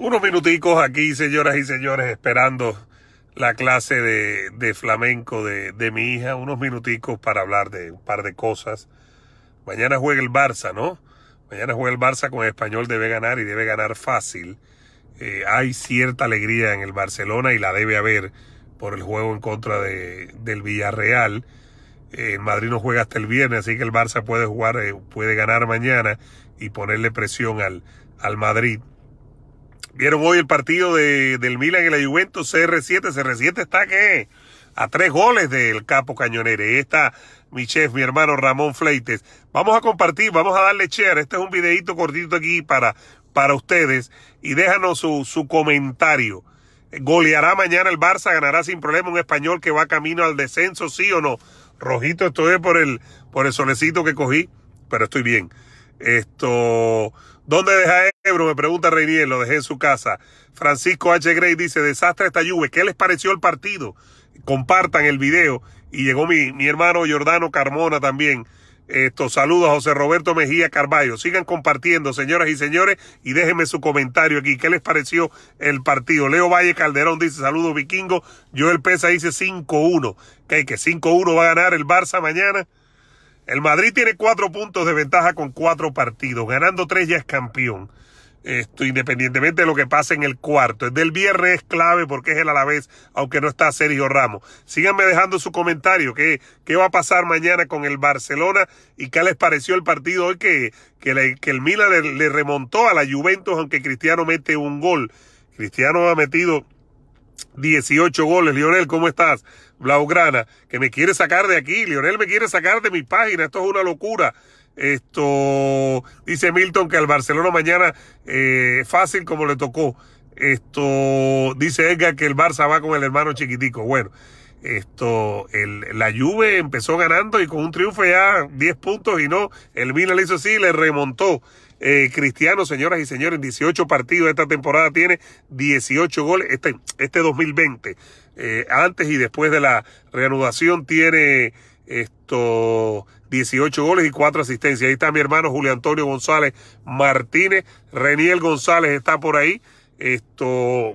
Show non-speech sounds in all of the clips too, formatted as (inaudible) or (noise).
Unos minuticos aquí, señoras y señores, esperando la clase de, de flamenco de, de, mi hija. Unos minuticos para hablar de un par de cosas. Mañana juega el Barça, ¿no? Mañana juega el Barça con el español, debe ganar y debe ganar fácil. Eh, hay cierta alegría en el Barcelona y la debe haber por el juego en contra de, del Villarreal. el eh, Madrid no juega hasta el viernes, así que el Barça puede jugar, eh, puede ganar mañana y ponerle presión al, al Madrid. Vieron hoy el partido de, del Milan y la Juventus, CR7. CR7 está que a tres goles del capo cañonere. Está mi chef, mi hermano Ramón Fleites. Vamos a compartir, vamos a darle share. Este es un videito cortito aquí para, para ustedes. Y déjanos su, su comentario. ¿Goleará mañana el Barça? ¿Ganará sin problema un español que va camino al descenso, sí o no? Rojito estoy por el, por el solecito que cogí, pero estoy bien. Esto, ¿dónde deja me pregunta Reinier, lo dejé en su casa. Francisco H. Gray dice, desastre esta lluvia, ¿qué les pareció el partido? Compartan el video. Y llegó mi, mi hermano Jordano Carmona también. Estos saludos a José Roberto Mejía Carballo. Sigan compartiendo, señoras y señores, y déjenme su comentario aquí. ¿Qué les pareció el partido? Leo Valle Calderón dice saludos vikingo. Joel Pesa dice 5-1. ¿Qué? ¿Que 5-1 va a ganar el Barça mañana? El Madrid tiene cuatro puntos de ventaja con cuatro partidos. Ganando tres ya es campeón. Esto, independientemente de lo que pase en el cuarto. El del viernes es clave porque es el vez, aunque no está Sergio Ramos. Síganme dejando su comentario. ¿Qué, qué va a pasar mañana con el Barcelona? ¿Y qué les pareció el partido hoy que, el Milan le, remontó a la Juventus aunque Cristiano mete un gol? Cristiano ha metido 18 goles. Lionel, ¿cómo estás? Blaugrana, que me quiere sacar de aquí. Lionel me quiere sacar de mi página. Esto es una locura. Esto, Dice Milton que al Barcelona mañana eh, fácil como le tocó. Esto dice Edgar que el Barça va con el hermano chiquitico. Bueno, esto, la Juve empezó ganando y con un triunfo ya 10 puntos y no, el Milan le hizo así, le remontó. Eh, Cristiano, señoras y señores, 18 partidos esta temporada tiene 18 goles, este, este 2020, eh, antes y después de la reanudación tiene esto 18 goles y 4 asistencias. Ahí está mi hermano Julio Antonio González Martínez. Reniel González está por ahí. Esto,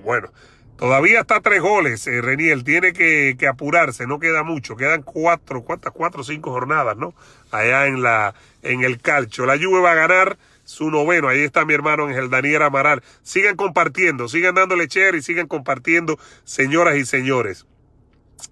bueno, todavía está tres goles. Eh, Reniel tiene que, apurarse, no queda mucho. Quedan cuatro, cuantas cuatro o cinco jornadas, ¿no? Allá en la, en el calcho. La Juve va a ganar su noveno. Ahí está mi hermano Ángel Daniel Amaral. Sigan compartiendo, sigan dándole share y sigan compartiendo, señoras y señores.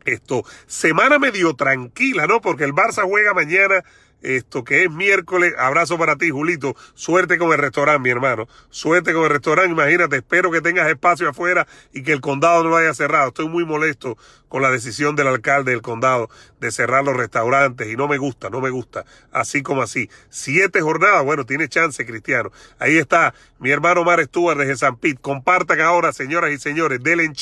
Esto, semana medio tranquila, ¿no? Porque el Barça juega mañana, esto que es miércoles. Abrazo para ti, Julito. Suerte con el restaurante, mi hermano. Suerte con el restaurante. Imagínate, espero que tengas espacio afuera y que el condado no lo haya cerrado. Estoy muy molesto con la decisión del alcalde del condado de cerrar los restaurantes y no me gusta, no me gusta. Así como así. Siete jornadas, bueno, tiene chance, Cristiano. Ahí está mi hermano Omar Stuart de San Pit. Compartan ahora, señoras y señores, Del en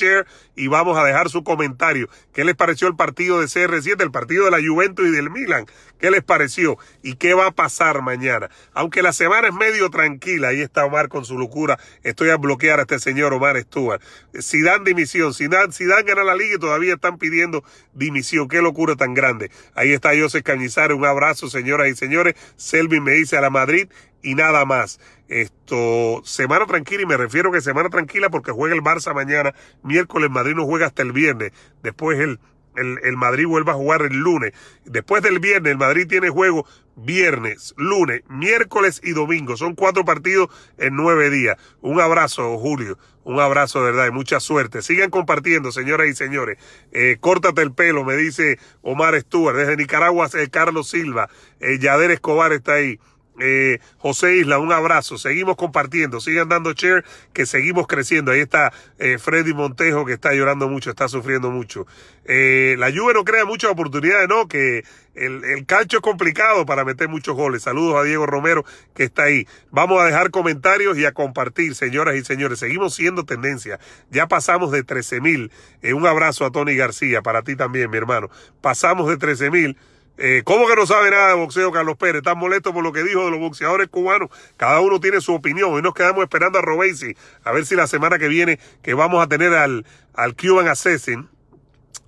y vamos a dejar su comentario. ¿Qué les pareció el partido de CR7, el partido de la Juventus y del Milan? ¿Qué les pareció? ¿Y qué va a pasar mañana? Aunque la semana es medio tranquila, ahí está Omar con su locura. Estoy a bloquear a este señor Omar Stuart. Si dan dimisión, si dan, si dan la liga y todavía están pidiendo dimisión. Qué locura tan grande. Ahí está José Cañizar. Un abrazo, señoras y señores. Selvin me dice a la Madrid y nada más. Esto, semana tranquila, y me refiero que semana tranquila porque juega el Barça mañana, miércoles Madrid no juega hasta el viernes, después el, el, el Madrid vuelve a jugar el lunes, después del viernes el Madrid tiene juego viernes, lunes, miércoles y domingo, son cuatro partidos en nueve días. Un abrazo, Julio, un abrazo de verdad y mucha suerte. Sigan compartiendo, señoras y señores. Eh, córtate el pelo, me dice Omar Stuart, desde Nicaragua, eh, Carlos Silva, eh, Yader Escobar está ahí. Eh, José Isla, un abrazo. Seguimos compartiendo, sigan dando share, que seguimos creciendo. Ahí está eh, Freddy Montejo, que está llorando mucho, está sufriendo mucho. Eh, la lluvia no crea muchas oportunidades, ¿no? Que el, el cancho es complicado para meter muchos goles. Saludos a Diego Romero, que está ahí. Vamos a dejar comentarios y a compartir, señoras y señores. Seguimos siendo tendencia. Ya pasamos de 13.000 mil. un abrazo a Tony García, para ti también, mi hermano. Pasamos de 13 mil eh, ¿Cómo que no sabe nada de boxeo Carlos Pérez? Están molesto por lo que dijo de los boxeadores cubanos. Cada uno tiene su opinión. y nos quedamos esperando a Robesi. A ver si la semana que viene que vamos a tener al, al Cuban Assassin,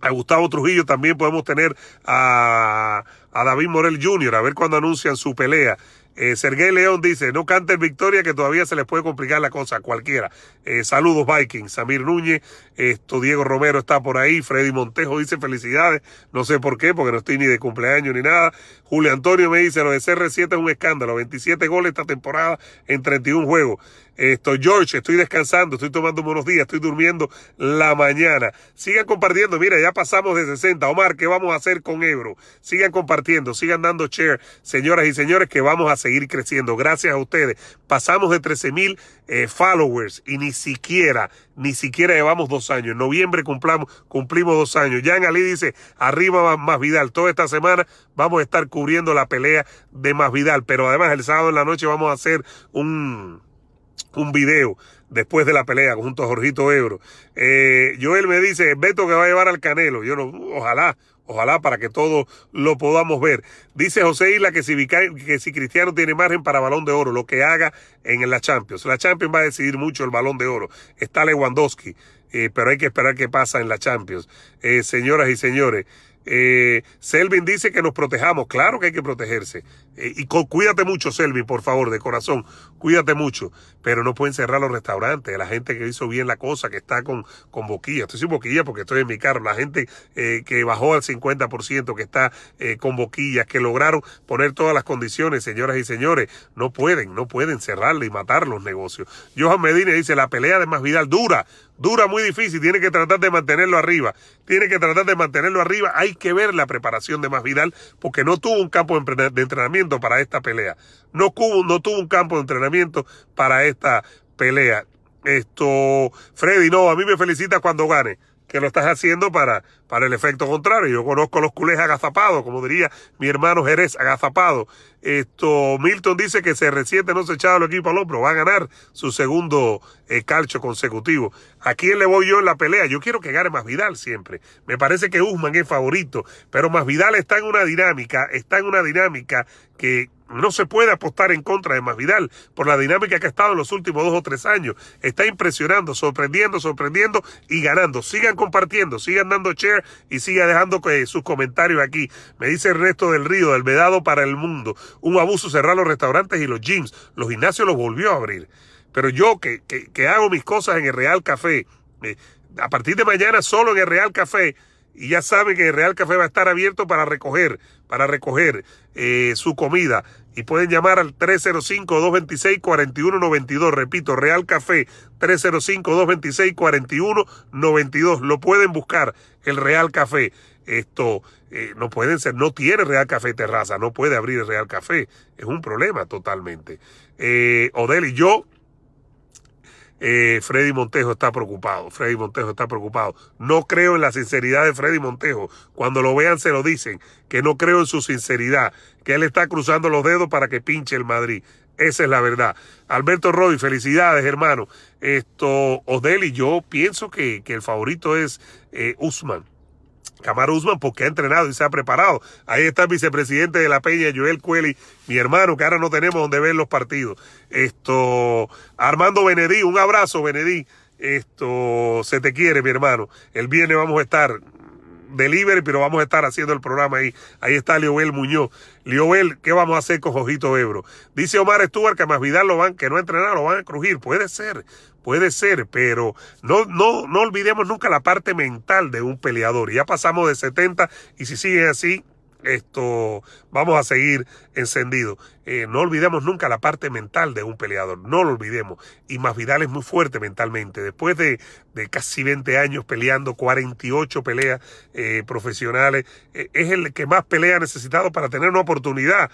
a Gustavo Trujillo también podemos tener a, a David Morel Jr. A ver cuándo anuncian su pelea. Eh, León dice, no canten victoria que todavía se les puede complicar la cosa a cualquiera. Eh, saludos Vikings, Samir Núñez, esto Diego Romero está por ahí, Freddy Montejo dice felicidades, no sé por qué, porque no estoy ni de cumpleaños ni nada. Julio Antonio me dice, lo de CR7 es un escándalo, 27 goles esta temporada en 31 juegos. Esto, George, estoy descansando, estoy tomando buenos días, estoy durmiendo la mañana. Sigan compartiendo, mira, ya pasamos de 60. Omar, ¿qué vamos a hacer con Ebro? Sigan compartiendo, sigan dando share, señoras y señores, que vamos a seguir creciendo. Gracias a ustedes. Pasamos de 13 mil eh, followers y ni siquiera, ni siquiera llevamos dos años. En noviembre cumplamos, cumplimos dos años. Jan Ali dice, arriba más Vidal. Toda esta semana vamos a estar cubriendo la pelea de más Vidal, pero además el sábado en la noche vamos a hacer un un video después de la pelea junto a Jorgito Ebro. yo eh, Joel me dice, Beto que va a llevar al Canelo. Yo no, ojalá, ojalá para que todos lo podamos ver. Dice José Isla que si, Cristiano tiene margen para balón de oro, lo que haga en la Champions. La Champions va a decidir mucho el balón de oro. Está Lewandowski, eh, pero hay que esperar qué pasa en la Champions. Eh, señoras y señores, eh, Selvin dice que nos protejamos. Claro que hay que protegerse. Eh, y cuídate mucho, Selvin, por favor, de corazón. Cuídate mucho. Pero no pueden cerrar los restaurantes. La gente que hizo bien la cosa, que está con, con boquilla. Estoy sin boquilla porque estoy en mi carro. La gente eh, que bajó al 50%, que está eh, con boquillas, que lograron poner todas las condiciones, señoras y señores. No pueden, no pueden cerrarle y matar los negocios. Johan Medina dice, la pelea de más vidal dura dura muy difícil, tiene que tratar de mantenerlo arriba, tiene que tratar de mantenerlo arriba, hay que ver la preparación de más Vidal, porque no tuvo un campo de entrenamiento para esta pelea, no tuvo, no tuvo un campo de entrenamiento para esta pelea. Esto, Freddy, no, a mí me felicita cuando gane que lo estás haciendo para, para el efecto contrario. Yo conozco los culés agazapados, como diría mi hermano Jerez, agazapado. Esto, Milton dice que se resiente, no se echaba el equipo al hombro, va a ganar su segundo eh, calcho consecutivo. ¿A quién le voy yo en la pelea? Yo quiero que gane más Vidal siempre. Me parece que Usman es favorito, pero más Vidal está en una dinámica, está en una dinámica que, no se puede apostar en contra de Masvidal por la dinámica que ha estado en los últimos dos o tres años. Está impresionando, sorprendiendo, sorprendiendo y ganando. Sigan compartiendo, sigan dando share y sigan dejando eh, sus comentarios aquí. Me dice el resto del río, del vedado para el mundo. Un abuso cerrar los restaurantes y los gyms. Los gimnasios los volvió a abrir. Pero yo que, que, hago mis cosas en el Real Café, eh, a partir de mañana solo en el Real Café, y ya saben que el Real Café va a estar abierto para recoger, para recoger eh, su comida y pueden llamar al 305-226-4192. Repito, Real Café 305-226-4192. Lo pueden buscar, el Real Café. Esto eh, no pueden ser, no tiene Real Café Terraza, no puede abrir el Real Café. Es un problema totalmente. Eh, Odell y yo eh, Freddy Montejo está preocupado. Freddy Montejo está preocupado. No creo en la sinceridad de Freddy Montejo. Cuando lo vean se lo dicen, que no creo en su sinceridad, que él está cruzando los dedos para que pinche el Madrid. Esa es la verdad. Alberto Roy, felicidades, hermano. Esto, Odeli, yo pienso que, que el favorito es eh, Usman. Camaro Usman porque pues, ha entrenado y se ha preparado. Ahí está el vicepresidente de la Peña, Joel Cueli, mi hermano, que ahora no tenemos donde ver los partidos. Esto, Armando Benedí, un abrazo, Benedí. Esto, se te quiere, mi hermano. El viernes vamos a estar delivery, pero vamos a estar haciendo el programa ahí. Ahí está Liobel Muñoz. Liobel, ¿qué vamos a hacer con Jojito Ebro? Dice Omar Stuart que a Masvidal lo van, que no entrenar, lo van a crujir. Puede ser, Puede ser, pero no, no, no olvidemos nunca la parte mental de un peleador. Ya pasamos de 70 y si sigue así, esto vamos a seguir encendido. Eh, no olvidemos nunca la parte mental de un peleador, no lo olvidemos. Y Masvidal es muy fuerte mentalmente. Después de, casi 20 años peleando, 48 peleas eh, profesionales, eh, es el que más pelea ha necesitado para tener una oportunidad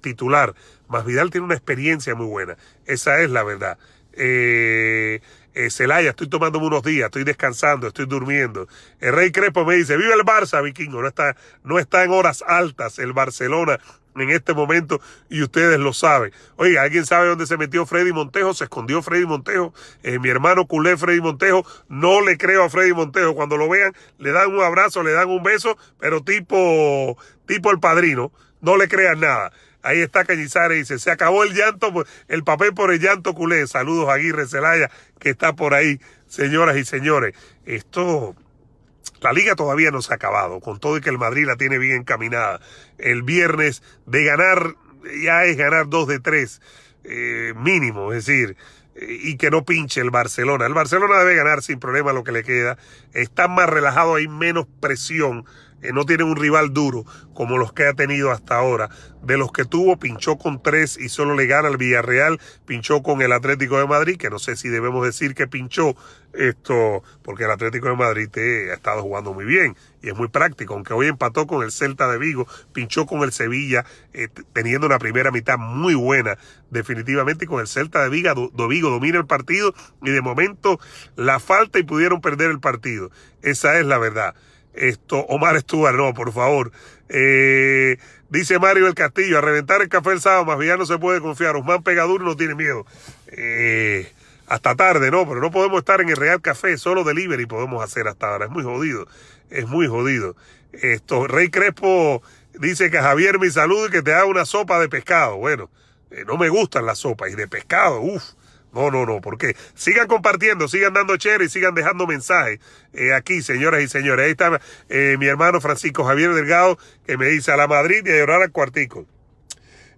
titular. Masvidal tiene una experiencia muy buena, esa es la verdad. Eh, eh, Celaya, estoy tomándome unos días, estoy descansando, estoy durmiendo. El Rey Crespo me dice, vive el Barça, vikingo, no está, no está en horas altas el Barcelona en este momento y ustedes lo saben. Oiga, ¿alguien sabe dónde se metió Freddy Montejo? Se escondió Freddy Montejo. Eh, mi hermano culé Freddy Montejo. No le creo a Freddy Montejo. Cuando lo vean, le dan un abrazo, le dan un beso, pero tipo, tipo el padrino. No le crean nada. Ahí está Cañizares, dice, se acabó el llanto, el papel por el llanto culé. Saludos a Aguirre Celaya, que está por ahí, señoras y señores. Esto, la liga todavía no se ha acabado, con todo y que el Madrid la tiene bien encaminada. El viernes de ganar, ya es ganar dos de tres, eh, mínimo, es decir, eh, y que no pinche el Barcelona. El Barcelona debe ganar sin problema lo que le queda. Está más relajado, hay menos presión eh, no tiene un rival duro como los que ha tenido hasta ahora. De los que tuvo, pinchó con tres y solo le gana al Villarreal, pinchó con el Atlético de Madrid, que no sé si debemos decir que pinchó esto, porque el Atlético de Madrid eh, ha estado jugando muy bien y es muy práctico, aunque hoy empató con el Celta de Vigo, pinchó con el Sevilla, eh, teniendo una primera mitad muy buena, definitivamente con el Celta de Vigo, do Vigo domina el partido y de momento la falta y pudieron perder el partido. Esa es la verdad. Esto, Omar Stuart, no, por favor. Eh, dice Mario del Castillo, a reventar el café el sábado, más bien no se puede confiar. Osman Pegadur no tiene miedo. Eh, hasta tarde, no, pero no podemos estar en el Real Café, solo delivery podemos hacer hasta ahora. Es muy jodido, es muy jodido. Esto, Rey Crespo dice que Javier, mi salud, que te haga una sopa de pescado. Bueno, eh, no me gustan las sopas y de pescado, uff. No, no, no, ¿Por qué? sigan compartiendo, sigan dando chévere y sigan dejando mensajes eh, aquí, señoras y señores. Ahí está eh, mi hermano Francisco Javier Delgado que me dice a la Madrid y a llorar al cuartico.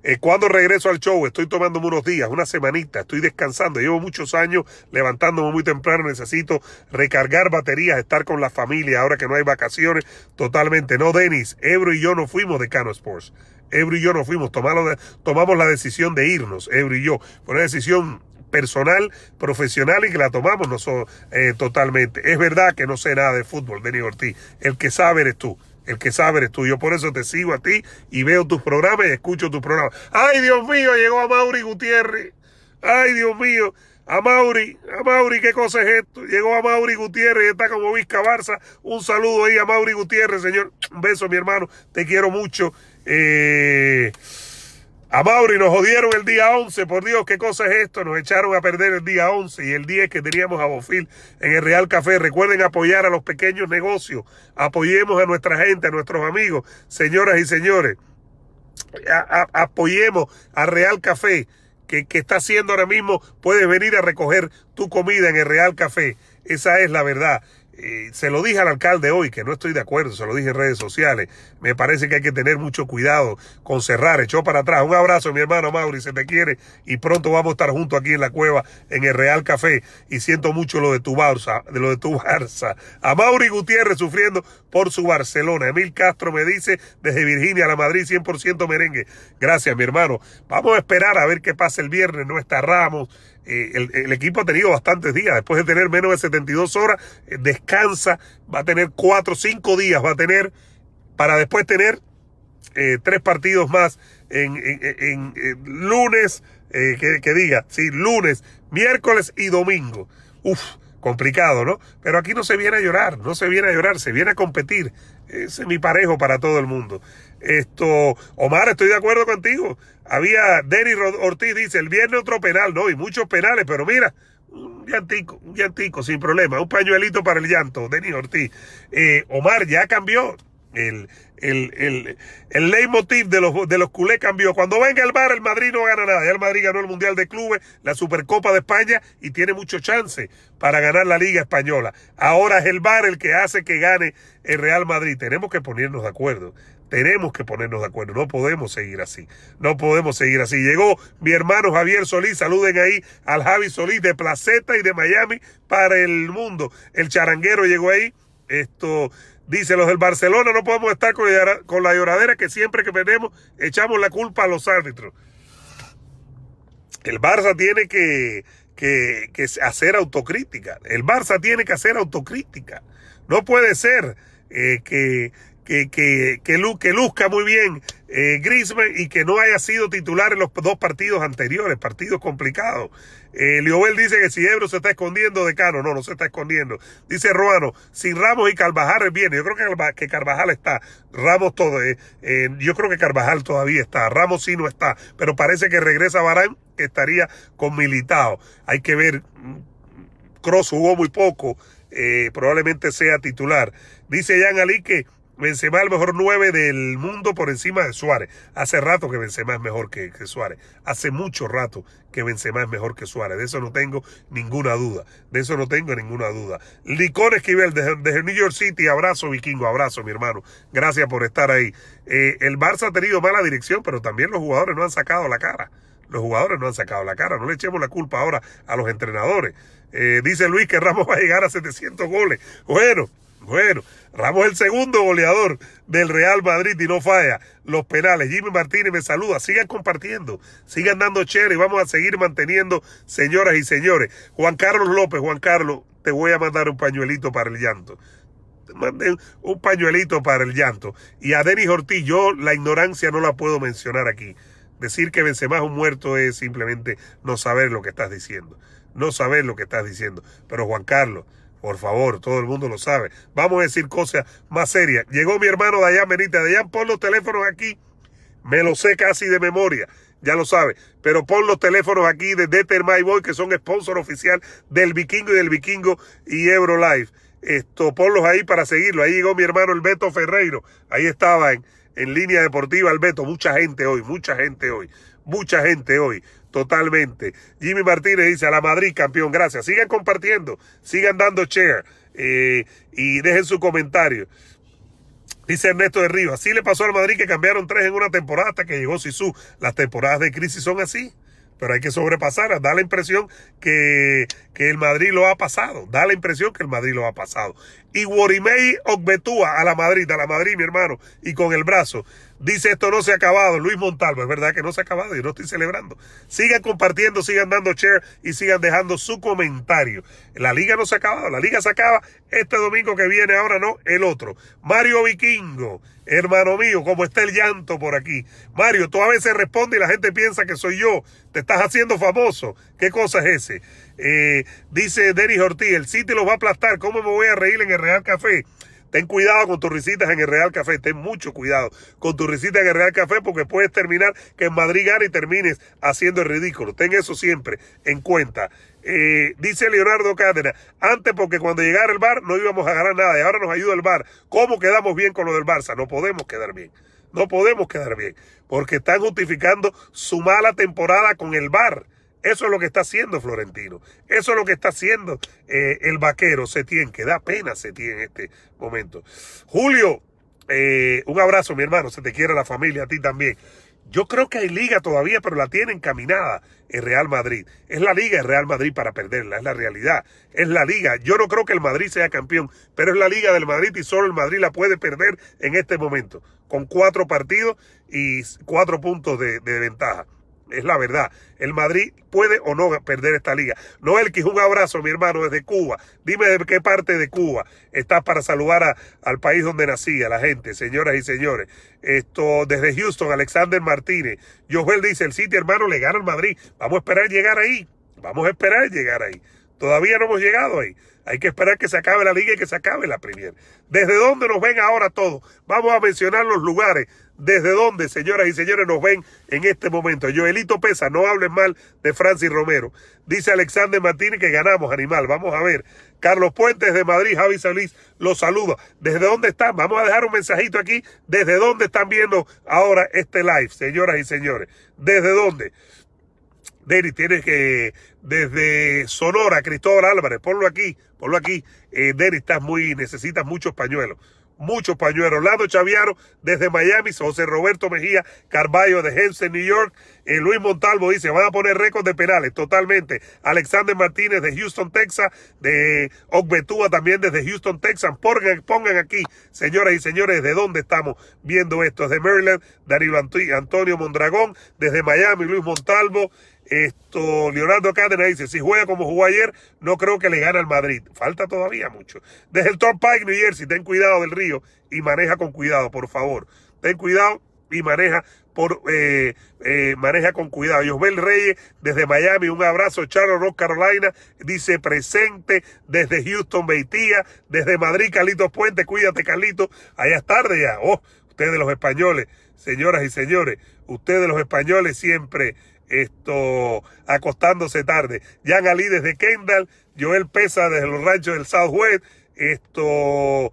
Eh, cuando regreso al show, estoy tomándome unos días, una semanita, estoy descansando. Llevo muchos años levantándome muy temprano, necesito recargar baterías, estar con la familia ahora que no hay vacaciones. Totalmente, no, Denis, Ebro y yo no fuimos de Cano Sports. Ebro y yo nos fuimos, tomamos la decisión de irnos, Ebro y yo. Fue una decisión personal, profesional y que la tomamos nosotros eh, totalmente. Es verdad que no sé nada de fútbol, Denis Ortiz. El que sabe eres tú. El que sabe eres tú. Yo por eso te sigo a ti y veo tus programas y escucho tus programas. ¡Ay, Dios mío! Llegó a Mauri Gutiérrez. ¡Ay, Dios mío! A Mauri, a Mauri, ¿qué cosa es esto? Llegó a Mauri Gutiérrez, está como Vizca Barça. Un saludo ahí a Mauri Gutiérrez, señor. Un beso, mi hermano. Te quiero mucho. Eh... A Mauri nos jodieron el día 11, por Dios, qué cosa es esto, nos echaron a perder el día 11 y el 10 que teníamos a Bofil en el Real Café. Recuerden apoyar a los pequeños negocios, apoyemos a nuestra gente, a nuestros amigos, señoras y señores, apoyemos a Real Café. Que, que, está haciendo ahora mismo, puedes venir a recoger tu comida en el Real Café. Esa es la verdad se lo dije al alcalde hoy, que no estoy de acuerdo, se lo dije en redes sociales. Me parece que hay que tener mucho cuidado con cerrar, echó para atrás. Un abrazo, mi hermano Mauri, se te quiere y pronto vamos a estar juntos aquí en la cueva, en el Real Café. Y siento mucho lo de tu Barça, de lo de tu Barça. A Mauri Gutiérrez sufriendo por su Barcelona. Emil Castro me dice desde Virginia a la Madrid 100% merengue. Gracias, mi hermano. Vamos a esperar a ver qué pasa el viernes. No está Ramos, eh, el, equipo ha tenido bastantes días. Después de tener menos de 72 horas, eh, descansa, va a tener 4 o 5 días, va a tener para después tener eh, tres partidos más en, lunes, eh, que, que, diga, sí, lunes, miércoles y domingo. Uf, complicado, ¿no? Pero aquí no se viene a llorar, no se viene a llorar, se viene a competir. es mi parejo para todo el mundo. Esto, Omar, estoy de acuerdo contigo. Había, Denis Ortiz dice, el viernes otro penal, ¿no? Y muchos penales, pero mira, un llantico, un llantico, sin problema, un pañuelito para el llanto, Denis Ortiz. Eh, Omar ya cambió. El, el, el, leitmotiv de los, de los culés cambió. Cuando venga el bar, el Madrid no gana nada. Ya el Madrid ganó el Mundial de Clubes, la Supercopa de España y tiene mucho chance para ganar la Liga Española. Ahora es el bar el que hace que gane el Real Madrid. Tenemos que ponernos de acuerdo. Tenemos que ponernos de acuerdo, no podemos seguir así, no podemos seguir así. Llegó mi hermano Javier Solís, saluden ahí al Javi Solís de Placeta y de Miami para el mundo. El charanguero llegó ahí, esto dice los del Barcelona, no podemos estar con la, lloradera que siempre que perdemos echamos la culpa a los árbitros. El Barça tiene que, hacer autocrítica, el Barça tiene que hacer autocrítica. No puede ser eh, que, que, que, que, luzca muy bien Grisman eh, Griezmann y que no haya sido titular en los dos partidos anteriores, partidos complicados. Eh, Liobel dice que si Ebro se está escondiendo de Cano, no, no se está escondiendo. Dice Ruano, sin Ramos y Carvajal viene. Yo creo que, Carvajal está, Ramos todo, eh, eh, yo creo que Carvajal todavía está, Ramos sí no está, pero parece que regresa Barán, que estaría con Militao. Hay que ver, Cross mm, jugó muy poco, probablemente sea titular. Dice Jan Ali que Benzema es el mejor 9 del mundo por encima de Suárez. Hace rato que Benzema es mejor que, Suárez. Hace mucho rato que Benzema es mejor que Suárez. De eso no tengo ninguna duda. De eso no tengo ninguna duda. Licor Esquivel, desde, New York City. Abrazo, vikingo. Abrazo, mi hermano. Gracias por estar ahí. Eh, el Barça ha tenido mala dirección, pero también los jugadores no han sacado la cara. Los jugadores no han sacado la cara. No le echemos la culpa ahora a los entrenadores. Eh, dice Luis que Ramos (laughs) va a llegar a 700 goles. Bueno, bueno. Ramos el segundo goleador del Real Madrid y no falla los penales. Jimmy Martínez me saluda. Sigan compartiendo, sigan dando chévere y vamos a seguir manteniendo, señoras y señores. Juan Carlos López, Juan Carlos, te voy a mandar un pañuelito para el llanto. Un pañuelito para el llanto. Y a Denis Ortiz, yo la ignorancia no la puedo mencionar aquí. Decir que Benzema es un muerto es simplemente no saber lo que estás diciendo. No saber lo que estás diciendo. Pero Juan Carlos, por favor, todo el mundo lo sabe. Vamos a decir cosas más serias. Llegó mi hermano Dayan De Dayan, pon los teléfonos aquí. Me lo sé casi de memoria. Ya lo sabe. Pero pon los teléfonos aquí de Deter My Boy, que son sponsor oficial del Vikingo y del Vikingo y Eurolife. Esto, ponlos ahí para seguirlo. Ahí llegó mi hermano el Beto Ferreiro. Ahí estaba en, en línea deportiva el Beto. Mucha gente hoy, mucha gente hoy, mucha gente hoy totalmente. Jimmy Martínez dice a la Madrid, campeón, gracias. Sigan compartiendo, sigan dando share eh, y dejen su comentario. Dice Ernesto de Rivas así le pasó al Madrid que cambiaron tres en una temporada hasta que llegó Sisu. Las temporadas de crisis son así, pero hay que sobrepasarlas. Da la impresión que, que el Madrid lo ha pasado. Da la impresión que el Madrid lo ha pasado. Y Worimei Ogbetúa a la Madrid, a la Madrid, mi hermano, y con el brazo. Dice esto no se ha acabado. Luis Montalvo, es verdad que no se ha acabado y no estoy celebrando. Sigan compartiendo, sigan dando share y sigan dejando su comentario. La liga no se ha acabado, la liga se acaba este domingo que viene, ahora no, el otro. Mario Vikingo, hermano mío, cómo está el llanto por aquí. Mario, tú a veces respondes y la gente piensa que soy yo. Te estás haciendo famoso. ¿Qué cosa es ese? Eh, dice Denis Ortiz, el City los va a aplastar. ¿Cómo me voy a reír en el Real Café? Ten cuidado con tus risitas en el Real Café. Ten mucho cuidado con tus risitas en el Real Café porque puedes terminar que en Madrid gane y termines haciendo el ridículo. Ten eso siempre en cuenta. Eh, dice Leonardo Cárdenas, antes porque cuando llegara el bar no íbamos a ganar nada y ahora nos ayuda el bar. ¿Cómo quedamos bien con lo del Barça? No podemos quedar bien. No podemos quedar bien porque están justificando su mala temporada con el bar eso es lo que está haciendo Florentino. Eso es lo que está haciendo eh, el vaquero Setién, que da pena Setién en este momento. Julio, eh, un abrazo, mi hermano. Se te quiere la familia, a ti también. Yo creo que hay liga todavía, pero la tiene encaminada el Real Madrid. Es la liga el Real Madrid para perderla, es la realidad. Es la liga. Yo no creo que el Madrid sea campeón, pero es la liga del Madrid y solo el Madrid la puede perder en este momento, con cuatro partidos y cuatro puntos de ventaja. Es la verdad. El Madrid puede o no perder esta liga. Noel es un abrazo, mi hermano, desde Cuba. Dime de qué parte de Cuba estás para saludar a, al país donde nací, a la gente, señoras y señores. Esto, desde Houston, Alexander Martínez. Joel dice, el City, hermano, le gana al Madrid. Vamos a esperar llegar ahí. Vamos a esperar llegar ahí. Todavía no hemos llegado ahí. Hay que esperar que se acabe la liga y que se acabe la primera. ¿Desde dónde nos ven ahora todos? Vamos a mencionar los lugares desde dónde, señoras y señores, nos ven en este momento. Joelito Pesa, no hablen mal de Francis Romero. Dice Alexander Martínez que ganamos, animal. Vamos a ver. Carlos Puentes de Madrid, Javi Salís, los saluda. ¿Desde dónde están? Vamos a dejar un mensajito aquí. ¿Desde dónde están viendo ahora este live, señoras y señores? ¿Desde dónde? Denis, tienes que, desde Sonora, Cristóbal Álvarez, ponlo aquí, ponlo aquí. Eh, Denis, estás muy, necesitas muchos pañuelos muchos pañuelos. lado Chaviaro desde Miami, José Roberto Mejía Carballo de Hempstead, New York. Eh, Luis Montalvo dice, van a poner récord de penales, totalmente. Alexander Martínez de Houston, Texas, de Ogbetúa también desde Houston, Texas. Pongan, pongan aquí, señoras y señores, de dónde estamos viendo esto. Desde Maryland, Darío Antonio Mondragón, desde Miami, Luis Montalvo. Esto, Leonardo Cárdenas dice, si juega como jugó ayer, no creo que le gane al Madrid. Falta todavía mucho. Desde el Top Pike, New Jersey, ten cuidado del río y maneja con cuidado, por favor. Ten cuidado y maneja por eh, eh, maneja con cuidado. Josbel Reyes desde Miami, un abrazo. Charlotte North Carolina dice presente desde Houston, Beitía, desde Madrid, Carlitos Puente, cuídate Carlitos, allá es tarde ya. Oh, ustedes los españoles, señoras y señores, ustedes los españoles siempre esto, acostándose tarde. Jan Ali desde Kendall, Joel Pesa desde los ranchos del Southwest, esto,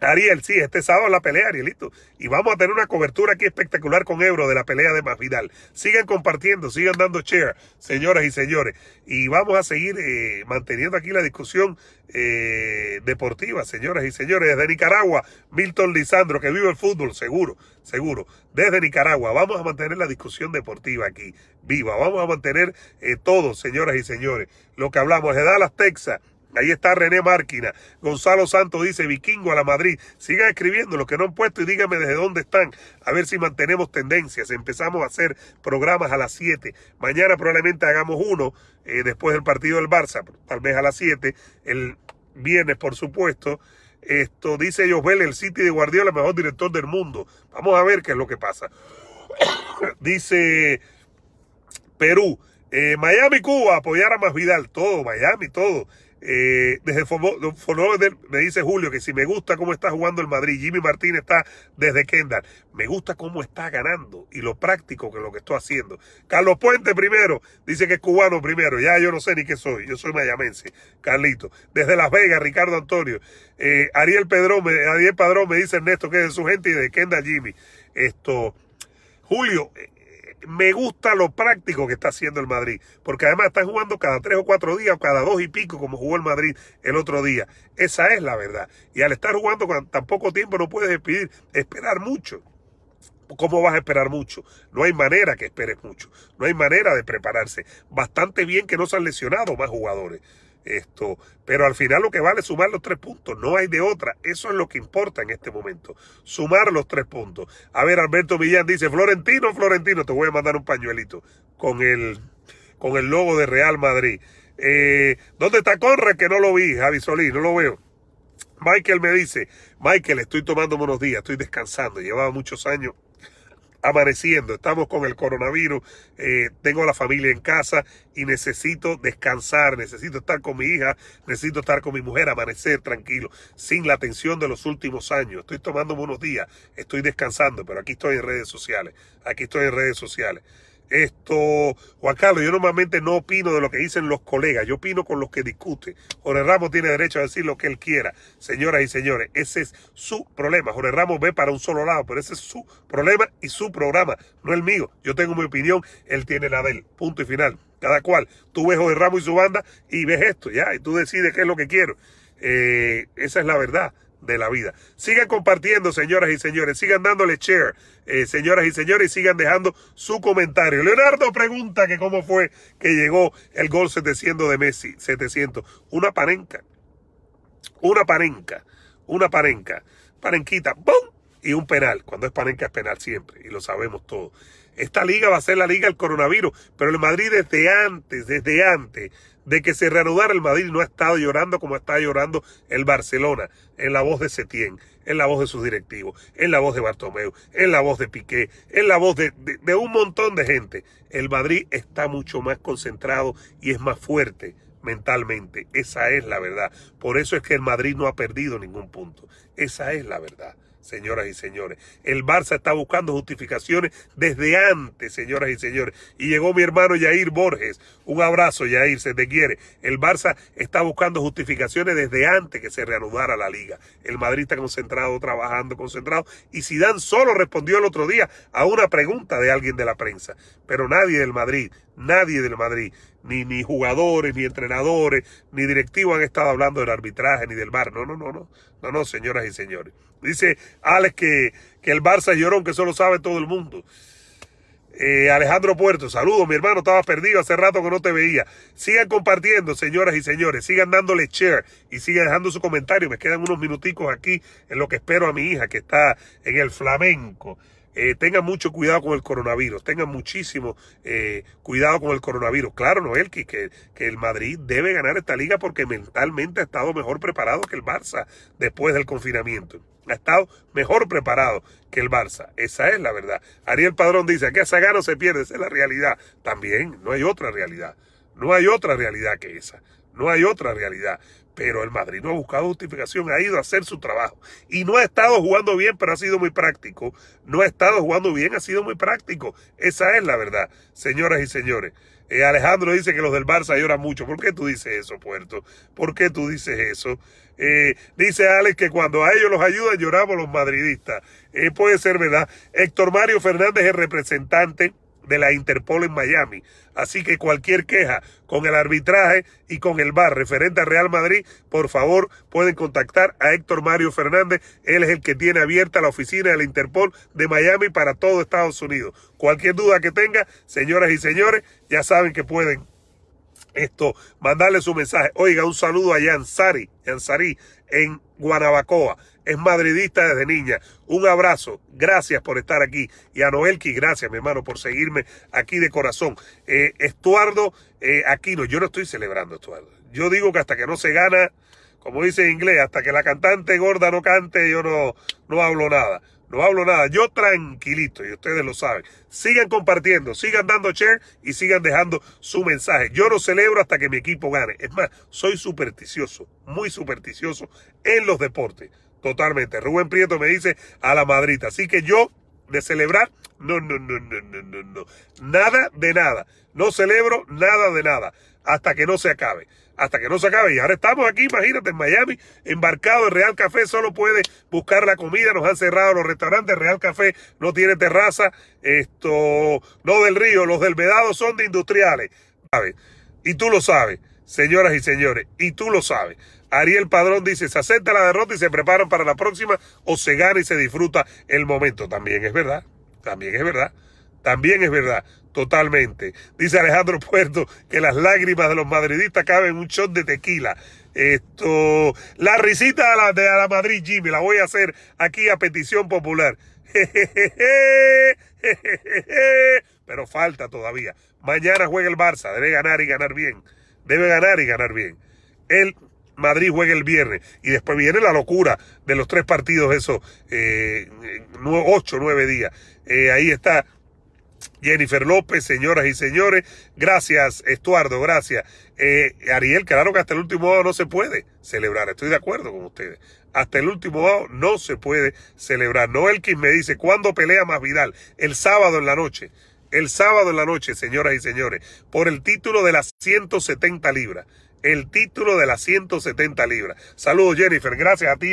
Ariel, sí, este sábado la pelea, Arielito. Y vamos a tener una cobertura aquí espectacular con Euro de la pelea de Masvidal. Sigan compartiendo, sigan dando share, señoras y señores. Y vamos a seguir eh, manteniendo aquí la discusión eh, deportiva, señoras y señores. Desde Nicaragua, Milton Lisandro, que vive el fútbol, seguro, seguro. Desde Nicaragua, vamos a mantener la discusión deportiva aquí, viva. Vamos a mantener eh, todo, señoras y señores. Lo que hablamos de Dallas, Texas Ahí está René Márquina. Gonzalo Santos dice, vikingo a la Madrid. Sigan escribiendo lo que no han puesto y díganme desde dónde están. A ver si mantenemos tendencias. Empezamos a hacer programas a las 7. Mañana probablemente hagamos uno eh, después del partido del Barça, tal vez a las 7. El viernes, por supuesto. Esto dice Josbel, el City de Guardiola, mejor director del mundo. Vamos a ver qué es lo que pasa. (coughs) dice Perú, eh, Miami, Cuba, apoyar a Más Todo, Miami, todo. Eh, desde Fonover me dice Julio que si me gusta cómo está jugando el Madrid, Jimmy Martínez está desde Kendall. Me gusta cómo está ganando y lo práctico que lo que estoy haciendo. Carlos Puente primero, dice que es cubano primero. Ya yo no sé ni qué soy, yo soy mayamense, Carlito. Desde Las Vegas, Ricardo Antonio. Eh, Ariel Pedrón, Ariel Padrón me dice Ernesto que es de su gente y de Kendall Jimmy. Esto, Julio, eh, me gusta lo práctico que está haciendo el Madrid, porque además está jugando cada tres o cuatro días cada dos y pico como jugó el Madrid el otro día. Esa es la verdad. Y al estar jugando con tan poco tiempo no puedes pedir, esperar mucho. ¿Cómo vas a esperar mucho? No hay manera que esperes mucho. No hay manera de prepararse. Bastante bien que no se han lesionado más jugadores. Esto, pero al final lo que vale es sumar los tres puntos, no hay de otra. Eso es lo que importa en este momento, sumar los tres puntos. A ver, Alberto Millán dice, Florentino, Florentino, te voy a mandar un pañuelito con el, con el logo de Real Madrid. Eh, ¿Dónde está Corre? Que no lo vi, Javi Solís, no lo veo. Michael me dice, Michael, estoy tomando unos días, estoy descansando, llevaba muchos años amaneciendo, estamos con el coronavirus, eh, tengo la familia en casa y necesito descansar, necesito estar con mi hija, necesito estar con mi mujer, amanecer tranquilo, sin la tensión de los últimos años. Estoy tomando unos días, estoy descansando, pero aquí estoy en redes sociales, aquí estoy en redes sociales. Esto, Juan Carlos, yo normalmente no opino de lo que dicen los colegas, yo opino con los que discute. Jorge Ramos tiene derecho a decir lo que él quiera. Señoras y señores, ese es su problema. Jorge Ramos ve para un solo lado, pero ese es su problema y su programa, no el mío. Yo tengo mi opinión, él tiene la de él. Punto y final. Cada cual. Tú ves Jorge Ramos y su banda y ves esto, ya, y tú decides qué es lo que quiero. Eh, esa es la verdad de la vida. Sigan compartiendo, señoras y señores. Sigan dándole share, eh, señoras y señores, y sigan dejando su comentario. Leonardo pregunta que cómo fue que llegó el gol 700 de Messi. 700. Una parenca. Una parenca. Una parenca. Parenquita. ¡Bum! Y un penal. Cuando es parenca es penal siempre. Y lo sabemos todos. Esta liga va a ser la liga del coronavirus. Pero el Madrid desde antes, desde antes, de que se reanudara el Madrid no ha estado llorando como está llorando el Barcelona, en la voz de Setién, en la voz de sus directivos, en la voz de Bartomeu, en la voz de Piqué, en la voz de, de un montón de gente. El Madrid está mucho más concentrado y es más fuerte mentalmente. Esa es la verdad. Por eso es que el Madrid no ha perdido ningún punto. Esa es la verdad señoras y señores. El Barça está buscando justificaciones desde antes, señoras y señores. Y llegó mi hermano Yair Borges. Un abrazo, Yair, se te quiere. El Barça está buscando justificaciones desde antes que se reanudara la liga. El Madrid está concentrado, trabajando, concentrado. Y Zidane solo respondió el otro día a una pregunta de alguien de la prensa. Pero nadie del Madrid, nadie del Madrid ni, jugadores, ni entrenadores, ni directivos han estado hablando del arbitraje, ni del bar No, no, no, no. No, no, señoras y señores. Dice Alex que, que el Barça llorón, que eso lo sabe todo el mundo. Eh, Alejandro Puerto, saludos, mi hermano, estaba perdido hace rato que no te veía. Sigan compartiendo, señoras y señores, sigan dándole share y sigan dejando su comentario. Me quedan unos minuticos aquí en lo que espero a mi hija que está en el flamenco. Eh, tengan mucho cuidado con el coronavirus, tengan muchísimo eh, cuidado con el coronavirus. Claro, Noel, que, que, el Madrid debe ganar esta liga porque mentalmente ha estado mejor preparado que el Barça después del confinamiento. Ha estado mejor preparado que el Barça. Esa es la verdad. Ariel Padrón dice, aquí a se pierde, esa es la realidad. También, no hay otra realidad. No hay otra realidad que esa. No hay otra realidad. Pero el Madrid no ha buscado justificación, ha ido a hacer su trabajo. Y no ha estado jugando bien, pero ha sido muy práctico. No ha estado jugando bien, ha sido muy práctico. Esa es la verdad, señoras y señores. Eh, Alejandro dice que los del Barça lloran mucho. ¿Por qué tú dices eso, Puerto? ¿Por qué tú dices eso? Eh, dice Alex que cuando a ellos los ayudan lloramos los madridistas. Eh, puede ser verdad. Héctor Mario Fernández es representante de la Interpol en Miami. Así que cualquier queja con el arbitraje y con el bar referente a Real Madrid, por favor pueden contactar a Héctor Mario Fernández. Él es el que tiene abierta la oficina de la Interpol de Miami para todo Estados Unidos. Cualquier duda que tenga, señoras y señores, ya saben que pueden esto, mandarle su mensaje. Oiga, un saludo a Yansari, Yansari en Guanabacoa es madridista desde niña. Un abrazo, gracias por estar aquí. Y a Noelki, gracias, mi hermano, por seguirme aquí de corazón. Eh, Estuardo eh, aquí no. yo no estoy celebrando, Estuardo. Yo digo que hasta que no se gana, como dice en inglés, hasta que la cantante gorda no cante, yo no, no hablo nada. No hablo nada, yo tranquilito, y ustedes lo saben. Sigan compartiendo, sigan dando share y sigan dejando su mensaje. Yo no celebro hasta que mi equipo gane. Es más, soy supersticioso, muy supersticioso en los deportes. Totalmente. Rubén Prieto me dice a la madrita. Así que yo de celebrar, no, no, no, no, no, no, no. Nada de nada. No celebro nada de nada. Hasta que no se acabe. Hasta que no se acabe. Y ahora estamos aquí, imagínate, en Miami, embarcado en Real Café. Solo puede buscar la comida. Nos han cerrado los restaurantes. Real Café no tiene terraza. Esto, no del río. Los del Vedado son de industriales. Y tú lo sabes, señoras y señores. Y tú lo sabes. Ariel Padrón dice, se acepta la derrota y se preparan para la próxima o se gana y se disfruta el momento. También es verdad, también es verdad, también es verdad, totalmente. Dice Alejandro Puerto que las lágrimas de los madridistas caben en un chón de tequila. Esto, la risita de la, la Madrid Jimmy, la voy a hacer aquí a petición popular. (laughs) pero falta todavía. Mañana juega el Barça, debe ganar y ganar bien. Debe ganar y ganar bien. El Madrid juega el viernes. Y después viene la locura de los tres partidos, esos eh, eh, ocho, nueve días. Eh, ahí está Jennifer López, señoras y señores. Gracias, Estuardo, gracias. Ariel, claro que hasta el último no se puede celebrar. Estoy de acuerdo con ustedes. Hasta el último no se puede celebrar. Noel quien me dice, ¿cuándo pelea más Vidal? El sábado en la noche. El sábado en la noche, señoras y señores, por el título de las 170 libras el título de las 170 libras. Saludos Jennifer, gracias a ti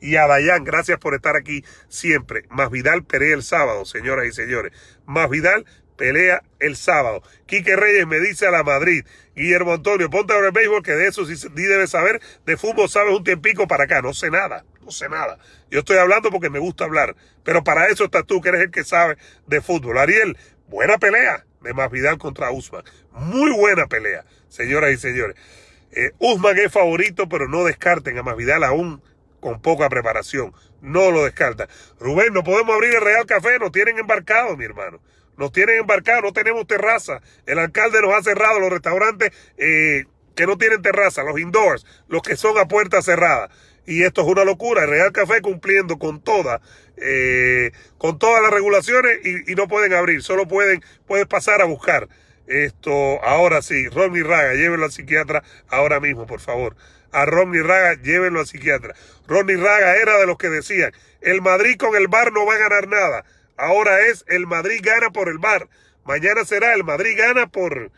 y a Dayan, gracias por estar aquí siempre. Más Vidal pelea el sábado, señoras y señores. Más Vidal pelea el sábado. Quique Reyes me dice a la Madrid. Guillermo Antonio, ponte ahora el béisbol, que de eso sí, debes saber. De fútbol sabes un tiempico para acá. No sé nada, no sé nada. Yo estoy hablando porque me gusta hablar. Pero para eso estás tú, que eres el que sabe de fútbol. Ariel, buena pelea de Masvidal contra Usman. Muy buena pelea, señoras y señores. Eh, Usman es favorito, pero no descarten a Masvidal aún con poca preparación. No lo descarta. Rubén, no podemos abrir el Real Café, nos tienen embarcado mi hermano. Nos tienen embarcado, no tenemos terraza. El alcalde nos ha cerrado los restaurantes eh, que no tienen terraza, los indoors, los que son a puerta cerrada. Y esto es una locura. El Real Café cumpliendo con todas, eh, con todas las regulaciones y, no pueden abrir. Solo pueden, puedes pasar a buscar. Esto, ahora sí, Romney Raga, llévenlo al psiquiatra ahora mismo, por favor. A Romney Raga, llévenlo al psiquiatra. Romney Raga era de los que decían, el Madrid con el bar no va a ganar nada. Ahora es el Madrid gana por el bar. Mañana será el Madrid gana por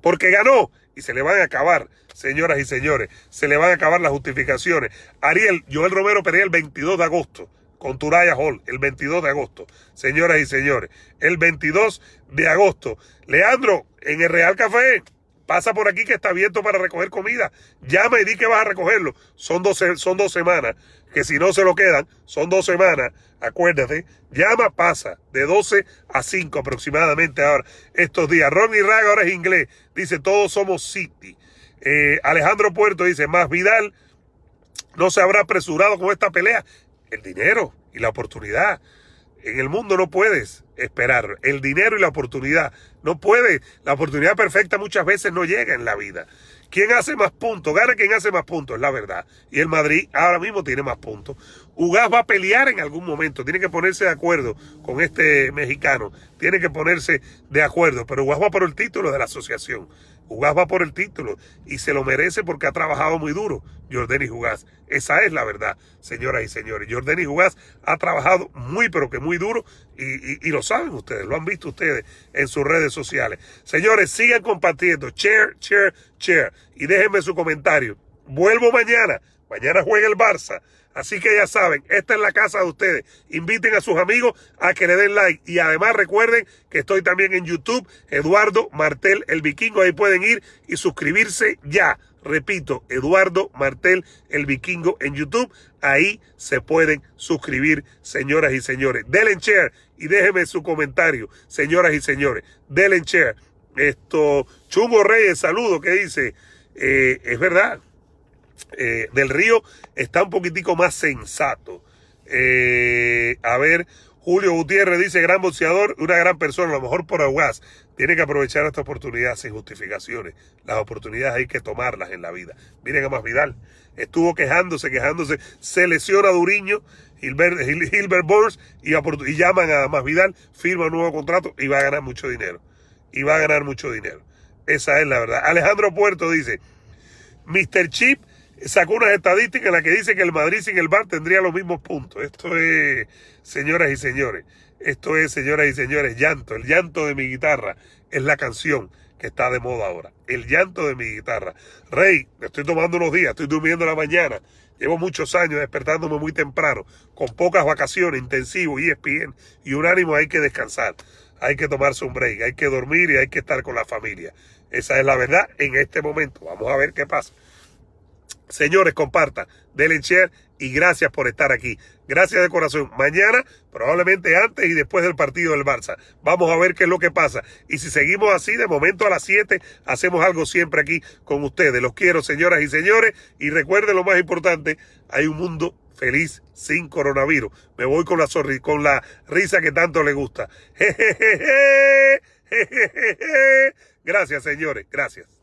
porque ganó y se le van a acabar, señoras y señores, se le van a acabar las justificaciones. Ariel, Joel Romero Pereira el 22 de agosto con Turaya Hall el 22 de agosto. Señoras y señores, el 22 de agosto. Leandro, en el Real Café, pasa por aquí que está abierto para recoger comida. Llama y di que vas a recogerlo. Son dos, son semanas, que si no se lo quedan, son dos semanas. Acuérdate, llama, pasa de 12 a 5 aproximadamente ahora, estos días. Ronnie Raga ahora es inglés, dice, todos somos City. Eh, Alejandro Puerto dice, más Vidal no se habrá apresurado con esta pelea el dinero y la oportunidad. En el mundo no puedes esperar el dinero y la oportunidad. No puedes. La oportunidad perfecta muchas veces no llega en la vida. ¿Quién hace más puntos? Gana quien hace más puntos, es la verdad. Y el Madrid ahora mismo tiene más puntos. Ugas va a pelear en algún momento, tiene que ponerse de acuerdo con este mexicano, tiene que ponerse de acuerdo, pero Ugas va por el título de la asociación, Ugas va por el título y se lo merece porque ha trabajado muy duro Jordani Ugas, esa es la verdad, señoras y señores, Jordani Ugas ha trabajado muy pero que muy duro y, y lo saben ustedes, lo han visto ustedes en sus redes sociales. Señores, sigan compartiendo, share, share, share y déjenme su comentario Vuelvo mañana. Mañana juega el Barça. Así que ya saben, esta es la casa de ustedes. Inviten a sus amigos a que le den like. Y además recuerden que estoy también en YouTube, Eduardo Martel el Vikingo. Ahí pueden ir y suscribirse ya. Repito, Eduardo Martel el Vikingo en YouTube. Ahí se pueden suscribir, señoras y señores. Denle share y déjenme su comentario, señoras y señores. Denle share. Esto, Chumbo Reyes, saludo, que dice, eh, es verdad, eh, del Río está un poquitico más sensato. Eh, a ver, Julio Gutiérrez dice, gran boxeador, una gran persona, a lo mejor por aguas. Tiene que aprovechar esta oportunidad sin justificaciones. Las oportunidades hay que tomarlas en la vida. Miren a Más Vidal. Estuvo quejándose, quejándose. Se lesiona a Duriño, Gilbert, Gilbert Burns, y, y, llaman a Más Vidal, firma un nuevo contrato y va a ganar mucho dinero. Y va a ganar mucho dinero. Esa es la verdad. Alejandro Puerto dice, Mr. Chip sacó unas estadísticas en las que dice que el Madrid sin el Bar tendría los mismos puntos. Esto es, señoras y señores, esto es, señoras y señores, llanto. El llanto de mi guitarra es la canción que está de moda ahora. El llanto de mi guitarra. Rey, me estoy tomando unos días, estoy durmiendo en la mañana. Llevo muchos años despertándome muy temprano, con pocas vacaciones, intensivo, ESPN y un ánimo hay que descansar. Hay que tomarse un break, hay que dormir y hay que estar con la familia. Esa es la verdad en este momento. Vamos a ver qué pasa. Señores, compartan, denle share y gracias por estar aquí. Gracias de corazón. Mañana, probablemente antes y después del partido del Barça. Vamos a ver qué es lo que pasa. Y si seguimos así, de momento a las 7, hacemos algo siempre aquí con ustedes. Los quiero, señoras y señores. Y recuerden lo más importante, hay un mundo feliz sin coronavirus. Me voy con la, con la risa que tanto le gusta. (laughs) Gracias, señores. Gracias.